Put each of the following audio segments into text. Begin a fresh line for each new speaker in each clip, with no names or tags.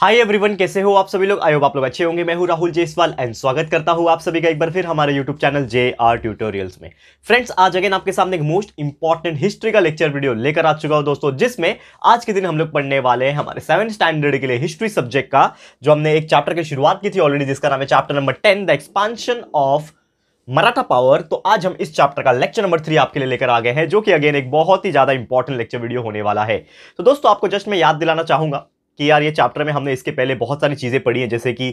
hi everyone कैसे हो आप सभी लोग होप आप लोग अच्छे होंगे मैं हूं राहुल जयसवाल एंड स्वागत करता हूं आप सभी का एक बार फिर हमारे YouTube channel J R tutorials में फ्रेंड्स आज अगेन आपके सामने एक मोस्ट इंपॉर्टेंट हिस्ट्री का लेक्चर वीडियो लेकर आ चुका हूं दोस्तों जिसमें आज के दिन हम लोग पढ़ने वाले हैं हमारे सेवन स्टैंडर्ड के लिए हिस्ट्री सब्जेक्ट का जो हमने एक चैप्टर की शुरुआत की थी ऑलरेडी जिसका नाम है chapter number ten the expansion of Maratha power तो आज हम इस चैप्टर का लेक्चर नंबर थ्री आपके लिए लेकर आ गए हैं जो कि अगेन एक बहुत ही ज़्यादा इंपॉर्टेंट लेक्चर वीडियो होने वाला है तो दोस्तों आपको जस्ट मैं याद दिलाना चाहूंगा कि यार ये चैप्टर में हमने इसके पहले बहुत सारी चीज़ें पढ़ी हैं जैसे कि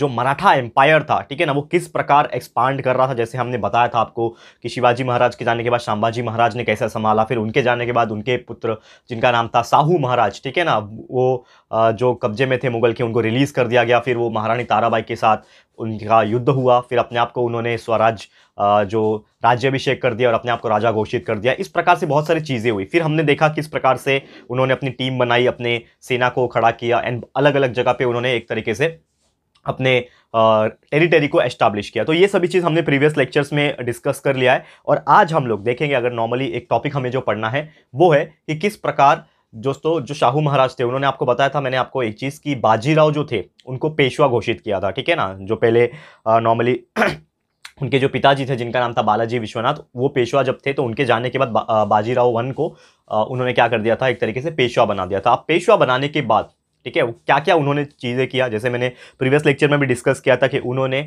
जो मराठा एम्पायर था ठीक है ना वो किस प्रकार एक्सपांड कर रहा था जैसे हमने बताया था आपको कि शिवाजी महाराज के जाने के बाद शाम्बाजी महाराज ने कैसा संभाला फिर उनके जाने के बाद उनके पुत्र जिनका नाम था साहू महाराज ठीक है ना वो जो कब्जे में थे मुगल के उनको रिलीज़ कर दिया गया फिर वो महारानी ताराबाई के साथ उनका युद्ध हुआ फिर अपने आप को उन्होंने स्वराज जो राज्यभिषेक कर दिया और अपने आप को राजा घोषित कर दिया इस प्रकार से बहुत सारी चीज़ें हुई फिर हमने देखा किस प्रकार से उन्होंने अपनी टीम बनाई अपने सेना को खड़ा किया एंड अलग अलग जगह पे उन्होंने एक तरीके से अपने टेरिटरी को एस्टाब्लिश किया तो ये सभी चीज़ हमने प्रीवियस लेक्चर्स में डिस्कस कर लिया है और आज हम लोग देखेंगे अगर नॉर्मली एक टॉपिक हमें जो पढ़ना है वो है कि किस प्रकार दोस्तों जो शाहू महाराज थे उन्होंने आपको बताया था मैंने आपको एक चीज़ की बाजीराव जो थे उनको पेशवा घोषित किया था ठीक है ना जो पहले नॉर्मली उनके जो पिताजी थे जिनका नाम था बालाजी विश्वनाथ वो पेशवा जब थे तो उनके जाने के बाद बा, बाजीराव वन को आ, उन्होंने क्या कर दिया था एक तरीके से पेशवा बना दिया था अब पेशवा बनाने के बाद ठीक है क्या क्या उन्होंने चीज़ें किया जैसे मैंने प्रीवियस लेक्चर में भी डिस्कस किया था कि उन्होंने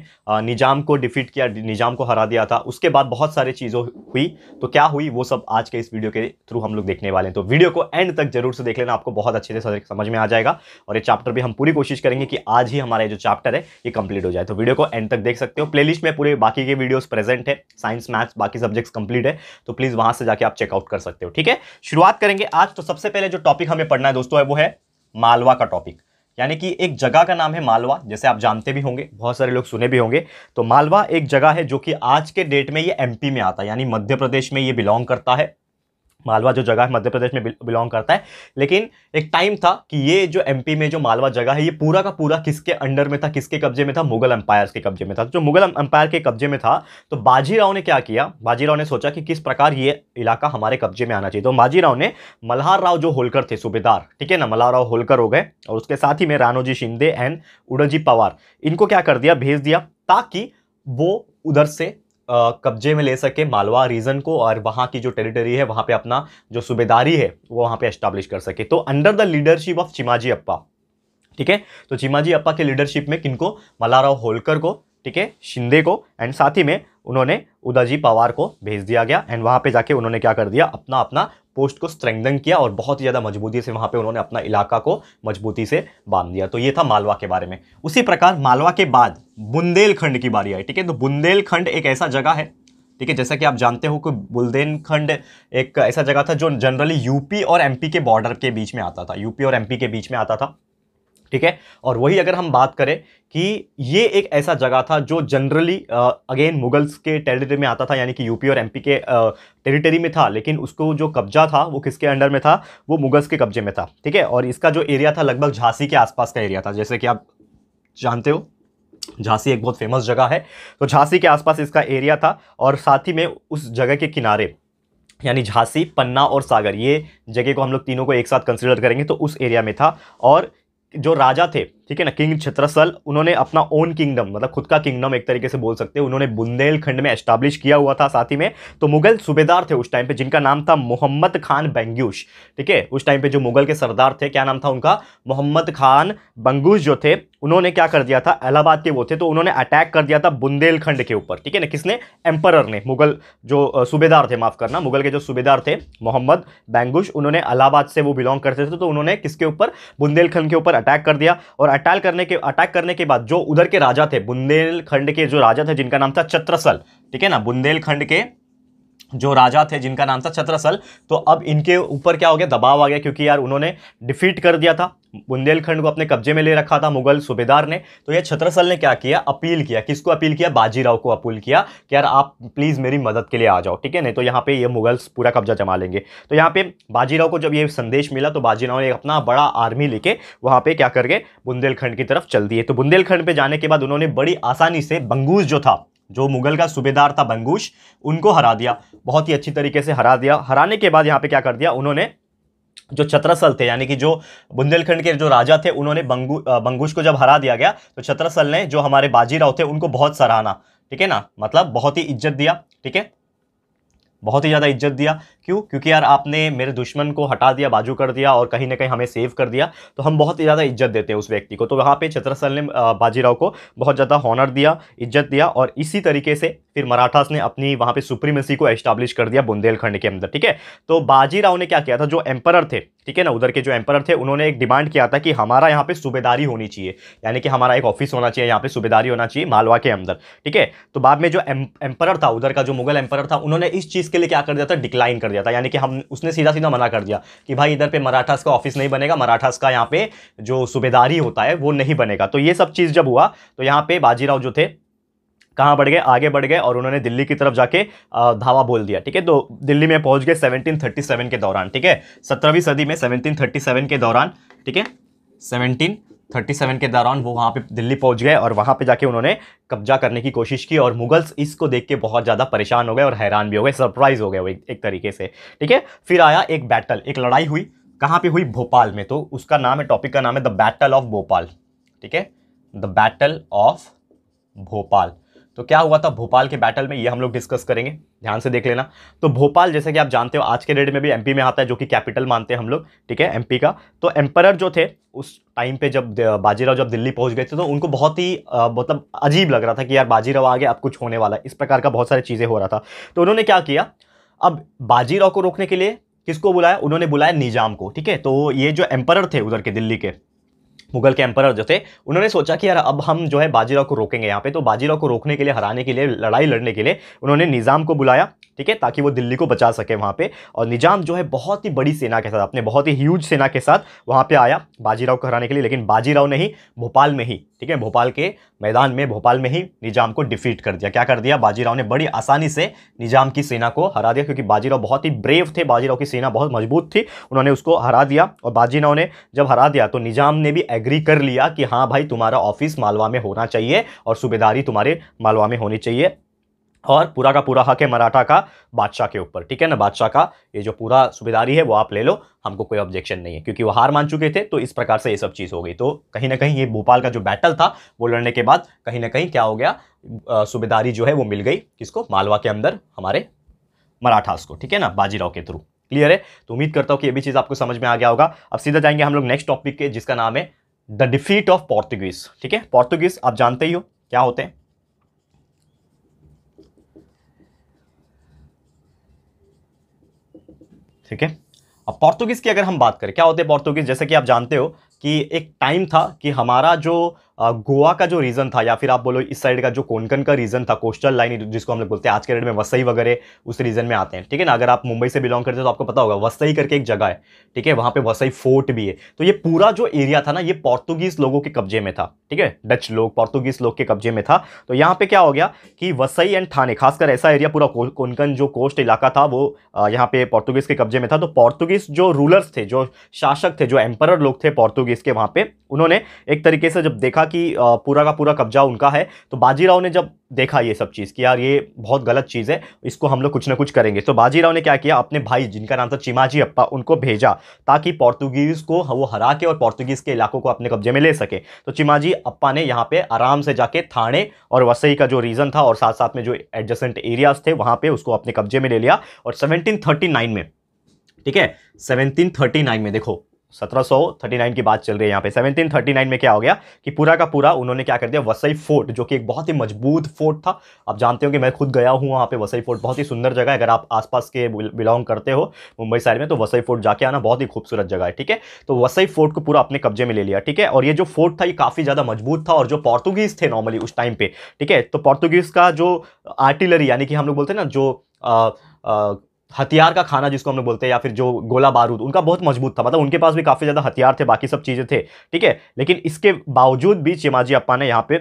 निज़ाम को डिफीट किया निज़ाम को हरा दिया था उसके बाद बहुत सारी चीज़ों हुई तो क्या हुई वो सब आज के इस वीडियो के थ्रू हम लोग देखने वाले हैं तो वीडियो को एंड तक जरूर से देख लेना आपको बहुत अच्छे से समझ में आ जाएगा और ये चैप्टर भी हम पूरी कोशिश करेंगे कि आज ही हमारा जो चैप्टर है ये कंप्लीट हो जाए तो वीडियो को एंड तक देख सकते हो प्ले में पूरे बाकी के वीडियोज़ प्रेजेंट है साइंस मैथ्स बाकी सब्जेक्ट्स कंप्लीट है तो प्लीज़ वहाँ से जाकर आप चेकआउट कर सकते हो ठीक है शुरुआत करेंगे आज तो सबसे पहले जो टॉपिक हमें पढ़ना है दोस्तों है वो है मालवा का टॉपिक यानी कि एक जगह का नाम है मालवा जैसे आप जानते भी होंगे बहुत सारे लोग सुने भी होंगे तो मालवा एक जगह है जो कि आज के डेट में ये एमपी में आता है यानी मध्य प्रदेश में ये बिलोंग करता है मालवा जो जगह है मध्य प्रदेश में बिलोंग करता है लेकिन एक टाइम था कि ये जो एमपी में जो मालवा जगह है ये पूरा का पूरा किसके अंडर में था किसके कब्जे में था मुगल एम्पायर के कब्जे में था जो मुगल एम्पायर के कब्जे में था तो बाजीराव ने क्या किया बाजीराव ने सोचा कि किस प्रकार ये इलाका हमारे कब्जे में आना चाहिए तो बाजीराव ने मल्हार राव जो होलकर थे सूबेदार ठीक है ना मल्हार राव होलकर हो गए और उसके साथ ही में रानोजी शिंदे एंड उड़जी पवार इनको क्या कर दिया भेज दिया ताकि वो उधर से कब्जे में ले सके मालवा रीजन को और वहाँ की जो टेरिटरी है वहाँ पे अपना जो सूबेदारी है वो वहाँ पे एस्टाब्लिश कर सके तो under the leadership of Chimaji Appa ठीक है तो चिमाजी अप्पा के लीडरशिप में किनको मलाराव होलकर को ठीक है शिंदे को एंड साथ ही में उन्होंने उदाजी पवार को भेज दिया गया एंड वहाँ पे जाके उन्होंने क्या कर दिया अपना अपना पोस्ट को स्ट्रेंथन किया और बहुत ही ज़्यादा मजबूती से वहाँ पे उन्होंने अपना इलाका को मजबूती से बांध दिया तो ये था मालवा के बारे में उसी प्रकार मालवा के बाद बुंदेलखंड की बारी आई ठीक है तो बुंदेलखंड एक ऐसा जगह है ठीक है जैसा कि आप जानते हो कि बुंदेलखंड एक ऐसा जगह था जो जनरली यूपी और एमपी के बॉर्डर के बीच में आता था यूपी और एमपी के बीच में आता था ठीक है और वही अगर हम बात करें कि ये एक ऐसा जगह था जो जनरली अगेन मुगल्स के टेरिटरी में आता था यानी कि यूपी और एमपी के टेरिटरी में था लेकिन उसको जो कब्जा था वो किसके अंडर में था वो मुगल्स के कब्जे में था ठीक है और इसका जो एरिया था लगभग झांसी के आसपास का एरिया था जैसे कि आप जानते हो झांसी एक बहुत फेमस जगह है तो झांसी के आसपास इसका एरिया था और साथ ही में उस जगह के किनारे यानी झांसी पन्ना और सागर ये जगह को हम लोग तीनों को एक साथ कंसिडर करेंगे तो उस एरिया में था और जो राजा थे ठीक है ना किंग छत्रसल उन्होंने अपना ओन किंगडम मतलब खुद का किंगडम एक तरीके से बोल सकते हैं उन्होंने बुंदेलखंड में एस्टाब्लिश किया हुआ था साथ ही में तो मुगल सूबेदार थे उस टाइम पे जिनका नाम था मोहम्मद खान बंगूश ठीक है उस टाइम पे जो मुगल के सरदार थे क्या नाम था उनका मोहम्मद खान बंगूश जो थे उन्होंने क्या कर दिया था इलाहाबाद के वो थे तो उन्होंने अटैक कर दिया था बुंदेलखंड के ऊपर ठीक है ना किसने एम्परर ने मुगल जो सूबेदार थे माफ़ करना मुगल के जो सूबेदार थे मोहम्मद बैंगुश उन्होंने इलाहाबाद से वो बिलोंग करते थे तो उन्होंने किसके ऊपर बुंदेलखंड के ऊपर अटैक कर दिया और अटैक करने के अटैक करने के बाद जो उधर के राजा थे बुंदेलखंड के जो राजा थे जिनका नाम था चत्रसल ठीक है ना बुंदेलखंड के जो राजा थे जिनका नाम था छत्रसल तो अब इनके ऊपर क्या हो गया दबाव आ गया क्योंकि यार उन्होंने डिफीट कर दिया था बुंदेलखंड को अपने कब्जे में ले रखा था मुगल सूबेदार ने तो ये छत्रसल ने क्या किया अपील किया किसको अपील किया बाजीराव को अपील किया कि यार आप प्लीज़ मेरी मदद के लिए आ जाओ ठीक है नहीं तो यहाँ पे ये मुगल्स पूरा कब्जा जमा लेंगे तो यहाँ पे बाजीराव को जब ये संदेश मिला तो बाजीराव ने अपना बड़ा आर्मी लेके वहाँ पर क्या कर गए बुंदेलखंड की तरफ चल दिए तो बुंदेलखंड पर जाने के बाद उन्होंने बड़ी आसानी से बंगूस जो था जो मुगल का सूबेदार था बंगूश उनको हरा दिया बहुत ही अच्छी तरीके से हरा दिया हराने के बाद यहाँ पे क्या कर दिया उन्होंने जो छत्रसल थे यानी कि जो बुंदेलखंड के जो राजा थे उन्होंने बंगू बंगूश को जब हरा दिया गया तो छत्रसल ने जो हमारे बाजीराव थे उनको बहुत सराहना ठीक है ना मतलब बहुत ही इज्जत दिया ठीक है बहुत ही ज़्यादा इज्जत दिया क्यों क्योंकि यार आपने मेरे दुश्मन को हटा दिया बाजू कर दिया और कहीं ना कहीं हमें सेव कर दिया तो हम बहुत ही ज़्यादा इज्जत देते हैं उस व्यक्ति को तो वहाँ पे छत्रसल ने बाजीराव को बहुत ज़्यादा हॉनर दिया इज्जत दिया और इसी तरीके से फिर मराठास ने अपनी वहाँ पर सुप्रीमेसी को एस्टाब्लिश कर दिया बुंदेलखंड के अंदर ठीक है तो बाजीराव ने क्या किया था जो एम्परर थे ठीक है ना उधर के जो एम्परर थे उन्होंने एक डिमांड किया था कि हमारा यहाँ पे सूबेदारी होनी चाहिए यानी कि हमारा एक ऑफिस होना चाहिए यहाँ पे सूबेदारी होना चाहिए मालवा के अंदर ठीक है तो बाद में जो एम्परर था उधर का जो मुगल एम्परर था उन्होंने इस चीज़ के लिए क्या कर दिया था डिक्लाइन कर दिया दिया था यानी कि हम उसने सीधा सीधा मना कर दिया कि भाई इधर पे मराठास का ऑफिस नहीं बनेगा मराठास का यहाँ पे जो सूबेदारी होता है वो नहीं बनेगा तो ये सब चीज़ जब हुआ तो यहाँ पे बाजीराव जो थे कहाँ बढ़ गए आगे बढ़ गए और उन्होंने दिल्ली की तरफ जाके धावा बोल दिया ठीक है तो दिल्ली में पहुँच गए सेवनटीन के दौरान ठीक है सत्रहवीं सदी में सेवनटीन के दौरान ठीक है सेवनटीन सेवन के दौरान वो वहाँ पे दिल्ली पहुँच गए और वहाँ पे जाके उन्होंने कब्जा करने की कोशिश की और मुगल्स इसको देख के बहुत ज़्यादा परेशान हो गए और हैरान भी हो गए सरप्राइज हो गए वो एक, एक तरीके से ठीक है फिर आया एक बैटल एक लड़ाई हुई कहाँ पे हुई भोपाल में तो उसका नाम है टॉपिक का नाम है द बैटल ऑफ भोपाल ठीक है द बैटल ऑफ भोपाल तो क्या हुआ था भोपाल के बैटल में ये हम लोग डिस्कस करेंगे ध्यान से देख लेना तो भोपाल जैसे कि आप जानते हो आज के डेट में भी एमपी में आता है जो कि कैपिटल मानते हैं हम लोग ठीक है एमपी का तो एम्परर जो थे उस टाइम पे जब बाजीराव जब दिल्ली पहुंच गए थे तो उनको बहुत ही मतलब अजीब लग रहा था कि यार बाजीराव आ गया अब कुछ होने वाला है इस प्रकार का बहुत सारी चीज़ें हो रहा था तो उन्होंने क्या किया अब बाजीराव को रोकने के लिए किसको बुलाया उन्होंने बुलाया निजाम को ठीक है तो ये जो एम्पर थे उधर के दिल्ली के मुगल के एम्पर जो थे उन्होंने सोचा कि यार अब हम जो है बाजीराव को रोकेंगे यहाँ पे तो बाजीराव को रोकने के लिए हराने के लिए लड़ाई लड़ने के लिए उन्होंने निज़ाम को बुलाया ठीक है ताकि वो दिल्ली को बचा सके वहाँ पे और निजाम जो है बहुत ही बड़ी सेना के साथ अपने बहुत ही ह्यूज सेना के साथ वहाँ पे आया बाजीराव को हराने के लिए लेकिन बाजीराव ने ही भोपाल में ही ठीक है भोपाल के मैदान में भोपाल में ही निजाम को डिफीट कर दिया क्या कर दिया बाजीराव ने बड़ी आसानी से निजाम की सेना को हरा दिया क्योंकि बाजीराव बहुत ही ब्रेव थे बाजीराव की सेना बहुत मजबूत थी उन्होंने उसको हरा दिया और बाजीराव ने जब हरा दिया तो निजाम ने भी एग्री कर लिया कि हाँ भाई तुम्हारा ऑफिस मालवा में होना चाहिए और सूबेदारी तुम्हारे मालवा में होनी चाहिए और पूरा का पूरा हक है मराठा का बादशाह के ऊपर ठीक है ना बादशाह का ये जो पूरा सुबेदारी है वो आप ले लो हमको कोई ऑब्जेक्शन नहीं है क्योंकि वो हार मान चुके थे तो इस प्रकार से ये सब चीज़ हो गई तो कहीं ना कहीं ये भोपाल का जो बैटल था वो लड़ने के बाद कहीं ना कहीं क्या हो गया सुबेदारी जो है वो मिल गई किसको मालवा के अंदर हमारे मराठास को ठीक है ना बाजीराव के थ्रू क्लियर है तो उम्मीद करता हूँ कि ये भी चीज़ आपको समझ में आ गया होगा अब सीधा जाएंगे हम लोग नेक्स्ट टॉपिक के जिसका नाम है द डिफीट ऑफ पोर्तुगीज़ ठीक है पोर्तुगीज़ आप जानते ही हो क्या होते हैं ठीक है अब पोर्तुगीज़ की अगर हम बात करें क्या होते हैं पोर्तुगीज़ जैसे कि आप जानते हो कि एक टाइम था कि हमारा जो गोवा का जो रीज़न था या फिर आप बोलो इस साइड का जो कोंकण का रीज़न था कोस्टल लाइन जिसको हम लोग बोलते हैं आज के डेट में वसई वगैरह उस रीज़न में आते हैं ठीक है ना अगर आप मुंबई से बिलोंग करते हो तो आपको पता होगा वसई करके एक जगह है ठीक है वहाँ पे वसई फोर्ट भी है तो ये पूरा जो एरिया था ना ये पोर्तुगीज़ लोगों के कब्जे में था ठीक है डच लोग पोर्तुगीज़ लोग के कब्जे में था तो यहाँ पर क्या हो गया कि वसई एंड थाने खासकर ऐसा एरिया पूरा कोंकण जो कोस्ट इलाका था वो यहाँ पे पोर्तुगीज़ के कब्जे में था तो पोर्तुगीज़ जो रूलर्स थे जो शासक थे जो एम्पर लोग थे पोर्तुगीज पोर्चुगीज़ के वहाँ पे उन्होंने एक तरीके से जब देखा कि पूरा का पूरा कब्जा उनका है तो बाजीराव ने जब देखा ये सब चीज़ कि यार ये बहुत गलत चीज़ है इसको हम लोग कुछ ना कुछ करेंगे तो बाजीराव ने क्या किया अपने भाई जिनका नाम था चिमाजी अप्पा उनको भेजा ताकि पोर्तुगीज़ को वो हरा के और पोर्तुगीज़ के इलाकों को अपने कब्जे में ले सके तो चिमाजी अप्पा ने यहाँ पर आराम से जाके थाने और वसई का जो रीजन था और साथ साथ में जो एडजस्टेंट एरियाज थे वहाँ पर उसको अपने कब्जे में ले लिया और सेवनटीन में ठीक है 1739 में देखो 1739 की बात चल रही है यहाँ पे 1739 में क्या हो गया कि पूरा का पूरा उन्होंने क्या कर दिया वसई फोर्ट जो कि एक बहुत ही मजबूत फोर्ट था आप जानते हो कि मैं खुद गया हूँ वहाँ पे वसई फोर्ट बहुत ही सुंदर जगह है अगर आप आसपास के बिलोंग करते हो मुंबई साइड में तो वसई फोर्ट जाके आना बहुत ही खूबसूरत जगह है ठीक है तो वसई फोर्ट को पूरा अपने कब्जे में ले लिया ठीक है और ये जो फोर्ट था ये काफ़ी ज़्यादा मजबूत था और जो पोर्तुगीज़ थे नॉर्मली उस टाइम पर ठीक है तो पोर्तुगीज़ का जो आर्टिलरी यानी कि हम लोग बोलते हैं ना जो हथियार का खाना जिसको हमने बोलते हैं या फिर जो गोला बारूद उनका बहुत मजबूत था मतलब उनके पास भी काफ़ी ज़्यादा हथियार थे बाकी सब चीज़ें थे ठीक है लेकिन इसके बावजूद भी चिमाजी अप्पा ने यहाँ पे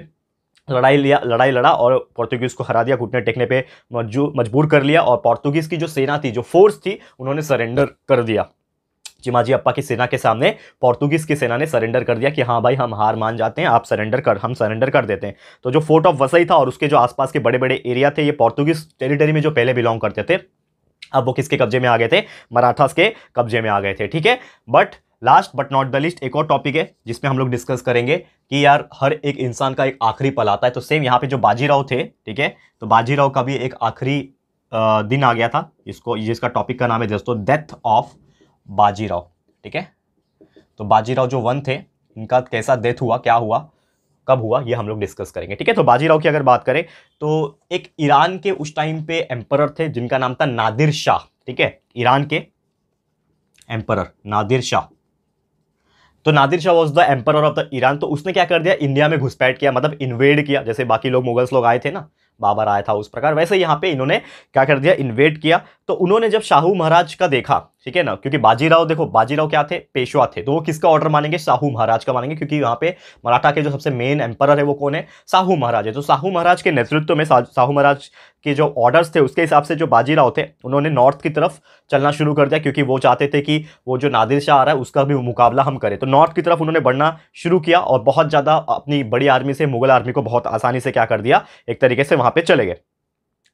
लड़ाई लिया लड़ाई लड़ा और पोर्तुगीज़ को हरा दिया घुटने टेकने पे मजबूर कर लिया और पोर्तुगीज़ की जो सेना थी जो फोर्स थी उन्होंने सरेंडर कर दिया चिमाजी अप्पा की सेना के सामने पोर्तुगीज़ की सेना ने सरेंडर कर दिया कि हाँ भाई हम हार मान जाते हैं आप सरेंडर कर हम सरेंडर कर देते हैं तो जो फोर्ट ऑफ वसई था और उसके जो आसपास के बड़े बड़े एरिया थे ये पोर्तुगीज़ टेरिटरी में जो पहले बिलोंग करते थे अब वो किसके कब्जे में आ गए थे मराठास के कब्जे में आ गए थे ठीक है but last but not the least एक और टॉपिक है जिसमें हम लोग डिस्कस करेंगे कि यार हर एक इंसान का एक आखिरी पल आता है तो सेम यहाँ पे जो बाजीराव थे ठीक है तो बाजीराव का भी एक आखिरी दिन आ गया था इसको जिसका टॉपिक का नाम है दोस्तों डेथ ऑफ बाजीराव ठीक है तो बाजीराव जो वन थे इनका कैसा डेथ हुआ क्या हुआ कब हुआ ये हम लोग डिस्कस करेंगे ठीक है तो बाजीराव की अगर बात करें तो एक ईरान के उस टाइम पे एम्परर थे जिनका नाम था नादिर शाह ठीक है ईरान के एम्परर नादिर शाह तो Nadir Shah was the emperor of the Iran तो उसने क्या कर दिया इंडिया में घुसपैठ किया मतलब इन्वेड किया जैसे बाकी लोग मुगल्स लोग आए थे ना बाबर आया था उस प्रकार वैसे यहाँ पे इन्होंने क्या कर दिया इन्वेट किया तो उन्होंने जब शाहू महाराज का देखा ठीक है ना क्योंकि बाजीराव देखो बाजीराव क्या थे पेशवा थे तो वो किसका ऑर्डर मानेंगे शाहू महाराज का मानेंगे क्योंकि यहाँ पे मराठा के जो सबसे मेन एम्पर है वो कौन है शाहू महाराज है तो शाहू महाराज के नेतृत्व में शाहू महाराज के जो ऑर्डर्स थे उसके हिसाब से जो बाजीराव थे उन्होंने नॉर्थ की तरफ चलना शुरू कर दिया क्योंकि वो चाहते थे कि वो जो नादिर शाह आ रहा है उसका भी मुकाबला हम करें तो नॉर्थ की तरफ उन्होंने बढ़ना शुरू किया और बहुत ज़्यादा अपनी बड़ी आर्मी से मुगल आर्मी को बहुत आसानी से क्या कर दिया एक तरीके से वहाँ पर चले गए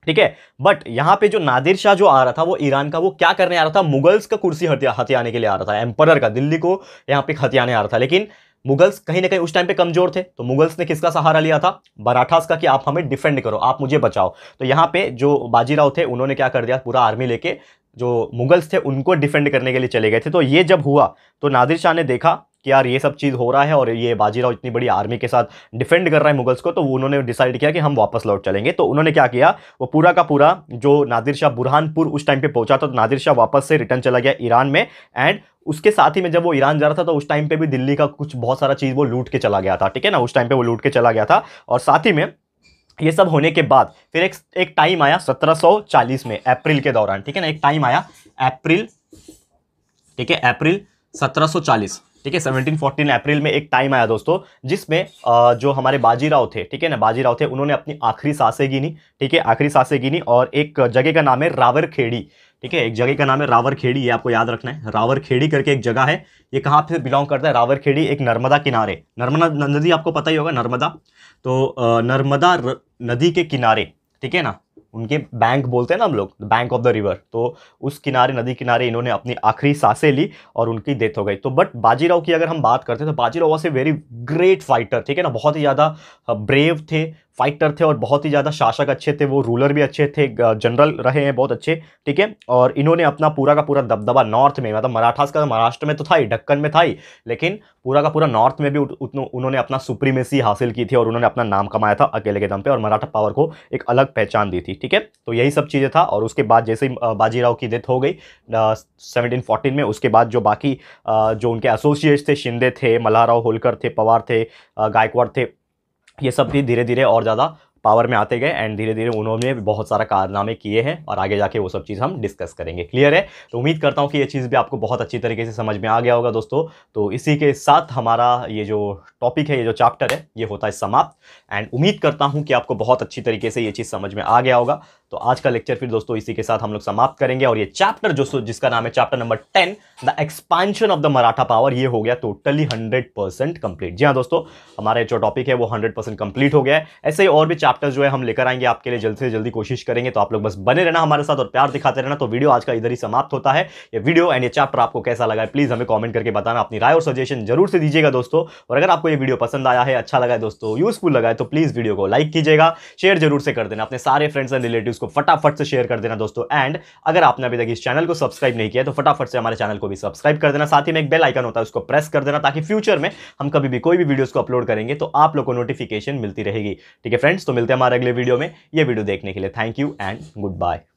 ठीक है बट यहाँ पे जो नादिर शाह जो आ रहा था वो ईरान का वो क्या करने आ रहा था मुगल्स का कुर्सी हथियाने के लिए आ रहा था एम्पर का दिल्ली को यहाँ पे हथियाने आ रहा था लेकिन मुगल्स कहीं ना कहीं उस टाइम पे कमजोर थे तो मुगल्स ने किसका सहारा लिया था मराठास का कि आप हमें डिफेंड करो आप मुझे बचाओ तो यहाँ पे जो बाजीराव थे उन्होंने क्या कर दिया पूरा आर्मी लेके जो मुगल्स थे उनको डिफेंड करने के लिए चले गए थे तो ये जब हुआ तो नादिर शाह ने देखा कि यार ये सब चीज़ हो रहा है और ये बाजीराव इतनी बड़ी आर्मी के साथ डिफेंड कर रहा है मुगल्स को तो उन्होंने डिसाइड किया कि हम वापस लौट चलेंगे तो उन्होंने क्या किया वो पूरा का पूरा जो नादिर शाह बुरहानपुर उस टाइम पे पहुंचा था तो नादिर शाह वापस से रिटर्न चला गया ईरान में एंड उसके साथ ही में जब वो ईरान जा रहा था तो उस टाइम पे भी दिल्ली का कुछ बहुत सारा चीज़ वो लूट के चला गया था ठीक है ना उस टाइम पे वो लूट के चला गया था और साथ ही में ये सब होने के बाद फिर एक एक टाइम आया 1740 में अप्रैल के दौरान ठीक है ना एक टाइम आया अप्रैल ठीक है अप्रैल 1740 ठीक है 1714 अप्रैल में एक टाइम आया दोस्तों जिसमें जो हमारे बाजीराव थे ठीक है ना बाजीराव थे उन्होंने अपनी आखिरी सांसें गिनी ठीक है आखिरी सांसें गिनी और एक जगह का नाम है रावर खेड़ी ठीक है एक जगह का नाम है रावर खेड़ी ये आपको याद रखना है रावर खेड़ी करके एक जगह है ये कहाँ से बिलोंग करता है रावर खेड़ी एक नर्मदा किनारे नर्मदा नदी आपको पता ही होगा नर्मदा तो नर्मदा नदी के किनारे ठीक है ना उनके बैंक बोलते हैं ना हम लोग बैंक ऑफ द रिवर तो उस किनारे नदी किनारे इन्होंने अपनी आखिरी सांसें ली और उनकी डेथ हो गई तो बट बाजीराव की अगर हम बात करते हैं तो Bajirao was a very great fighter ठीक है ना बहुत ही ज़्यादा ब्रेव थे फाइटर थे और बहुत ही ज़्यादा शासक अच्छे थे वो रूलर भी अच्छे थे जनरल रहे हैं बहुत अच्छे ठीक है और इन्होंने अपना पूरा का पूरा दबदबा नॉर्थ में मतलब मराठास का तो महाराष्ट्र में तो था ही ढक्कन में था ही लेकिन पूरा का पूरा नॉर्थ में भी उन्होंने अपना सुप्रीमेसी हासिल की थी और उन्होंने अपना नाम कमाया था अकेले के दम पर और मराठा पावर को एक अलग पहचान दी थी ठीक है तो यही सब चीज़ें था और उसके बाद जैसे ही बाजीराव की डेथ हो गई सेवनटीन फोर्टीन में उसके बाद जो बाकी जो उनके एसोसिएट्स थे शिंदे थे मल्हाराव होलकर थे पवार थे गायकवाड़ थे ये सब भी धीरे धीरे और ज़्यादा पावर में आते गए एंड धीरे धीरे उन्होंने बहुत सारा कारनामे किए हैं और आगे जाके वो सब चीज़ हम डिस्कस करेंगे क्लियर है तो उम्मीद करता हूँ कि ये चीज़ भी आपको बहुत अच्छी तरीके से समझ में आ गया होगा दोस्तों तो इसी के साथ हमारा ये जो टॉपिक है ये जो चैप्टर है ये होता है समाप्त एंड उम्मीद करता हूँ कि आपको बहुत अच्छी तरीके से ये चीज़ समझ में आ गया होगा तो आज का लेक्चर फिर दोस्तों इसी के साथ हम लोग समाप्त करेंगे और ये चैप्टर जो जिसका नाम है chapter number ten the expansion of the Maratha power ये हो गया टोटली हंड्रेड परसेंट कंप्लीट जी हाँ दोस्तों हमारा जो टॉपिक है वो हंड्रेड परसेंट कंप्लीट हो गया है ऐसे ही और भी चैप्टर जो है हम लेकर आएंगे आपके लिए जल्द से जल्दी कोशिश करेंगे तो आप लोग बस बने रहना हमारे साथ और प्यार दिखाते रहना तो वीडियो आज का इधर ही समाप्त होता है ये वीडियो एंड ये चैप्टर आपको कैसा लगा है प्लीज़ हमें कॉमेंट करके बताना अपनी राय और सजेशन जरूर से दीजिएगा दोस्तों और अगर आपको ये वीडियो पसंद आया है अच्छा लगा है दोस्तों यूजफुल लगा है तो प्लीज़ वीडियो को लाइक कीजिएगा शेयर जरूर से कर देना अपने सारे फ्रेंड्स एंड रिलेटिव को फटाफट से शेयर कर देना दोस्तों एंड अगर आपने अभी तक इस चैनल को सब्सक्राइब नहीं किया तो फटाफट से हमारे चैनल को भी सब्सक्राइब कर देना साथ ही में एक बेल आइकन होता है उसको प्रेस कर देना ताकि फ्यूचर में हम कभी भी कोई भी वीडियो को अपलोड करेंगे तो आप लोग को नोटिफिकेशन मिलती रहेगी ठीक है फ्रेंड्स तो मिलते हैं हमारे अगले वीडियो में ये वीडियो देखने के लिए thank you and good bye